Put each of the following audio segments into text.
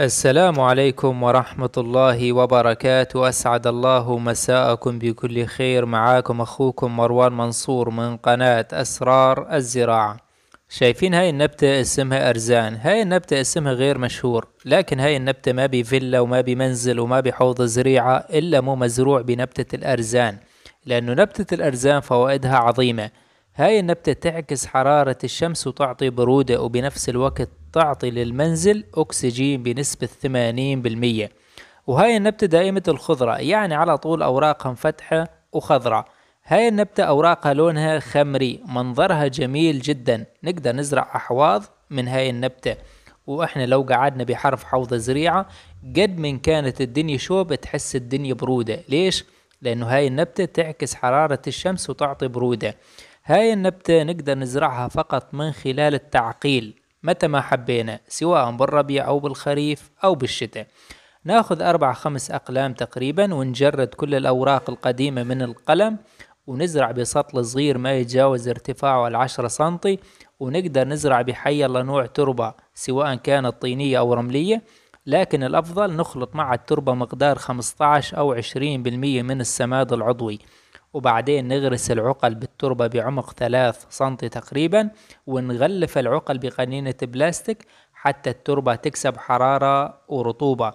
السلام عليكم ورحمة الله وبركاته أسعد الله مساءكم بكل خير معاكم أخوكم مروان منصور من قناة أسرار الزراعة شايفين هاي النبتة اسمها أرزان هاي النبتة اسمها غير مشهور لكن هاي النبتة ما بفيلا وما بمنزل وما بحوض زريعة إلا مو مزروع بنبتة الأرزان لأنه نبتة الأرزان فوائدها عظيمة هاي النبتة تعكس حرارة الشمس وتعطي برودة وبنفس الوقت تعطي للمنزل أكسجين بنسبة 80% وهاي النبتة دائمة الخضرة يعني على طول أوراقها مفتحة وخضرة هاي النبتة أوراقها لونها خمري منظرها جميل جدا نقدر نزرع أحواض من هاي النبتة وإحنا لو قعدنا بحرف حوض زريعة قد من كانت الدنيا شوب تحس الدنيا برودة ليش؟ لأنه هاي النبتة تعكس حرارة الشمس وتعطي برودة هاي النبتة نقدر نزرعها فقط من خلال التعقيل متى ما حبينا سواء بالربيع أو بالخريف أو بالشتاء ناخذ أربع خمس أقلام تقريبا ونجرد كل الأوراق القديمة من القلم ونزرع بسطل صغير ما يتجاوز ارتفاعه العشرة سنتي ونقدر نزرع بحي الله نوع تربة سواء كانت طينية أو رملية لكن الأفضل نخلط مع التربة مقدار 15 أو 20% من السماد العضوي وبعدين نغرس العقل بالتربة بعمق ثلاث سنتي تقريبا ونغلف العقل بقنينة بلاستيك حتى التربة تكسب حرارة ورطوبة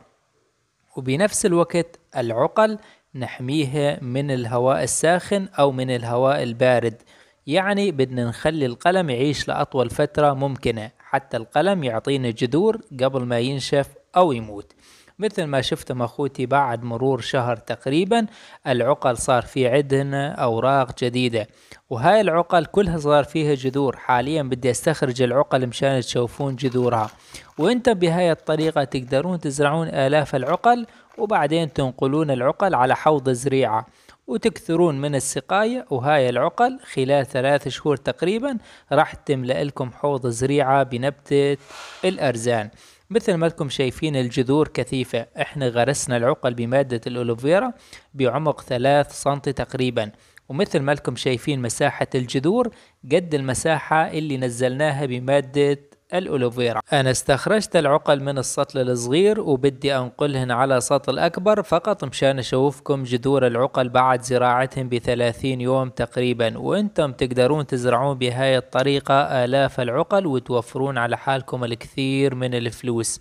وبنفس الوقت العقل نحميها من الهواء الساخن أو من الهواء البارد يعني بدنا نخلي القلم يعيش لأطول فترة ممكنة حتى القلم يعطينا جذور قبل ما ينشف أو يموت مثل ما شفتم أخوتي بعد مرور شهر تقريبا العقل صار في عدن أوراق جديدة وهاي العقل كلها صار فيها جذور حاليا بدي استخرج العقل مشان تشوفون جذورها وانت بهاي الطريقة تقدرون تزرعون آلاف العقل وبعدين تنقلون العقل على حوض زريعه وتكثرون من السقاية وهاي العقل خلال ثلاث شهور تقريبا راح تملأ لكم حوض زريعة بنبتة الأرزان مثل ما لكم شايفين الجذور كثيفة احنا غرسنا العقل بمادة الألوفيرا بعمق ثلاث سنتي تقريبا ومثل ما لكم شايفين مساحة الجذور قد المساحة اللي نزلناها بمادة الألوفيرا أنا استخرجت العقل من السطل الصغير وبدي أنقلهن على سطل أكبر فقط مشان أشوفكم جذور العقل بعد زراعتهم بثلاثين يوم تقريبا وأنتم تقدرون تزرعون بهاي الطريقة آلاف العقل وتوفرون على حالكم الكثير من الفلوس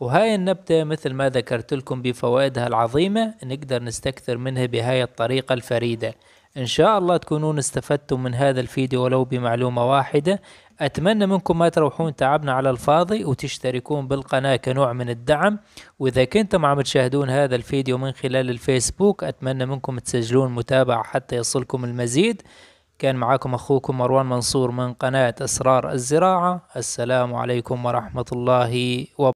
وهاي النبتة مثل ما ذكرت لكم بفوائدها العظيمة نقدر نستكثر منها بهاي الطريقة الفريدة إن شاء الله تكونون استفدتم من هذا الفيديو ولو بمعلومة واحدة أتمنى منكم ما تروحون تعبنا على الفاضي وتشتركون بالقناة كنوع من الدعم وإذا كنتم عم تشاهدون هذا الفيديو من خلال الفيسبوك أتمنى منكم تسجلون متابعة حتى يصلكم المزيد كان معاكم أخوكم مروان منصور من قناة أسرار الزراعة السلام عليكم ورحمة الله وبركاته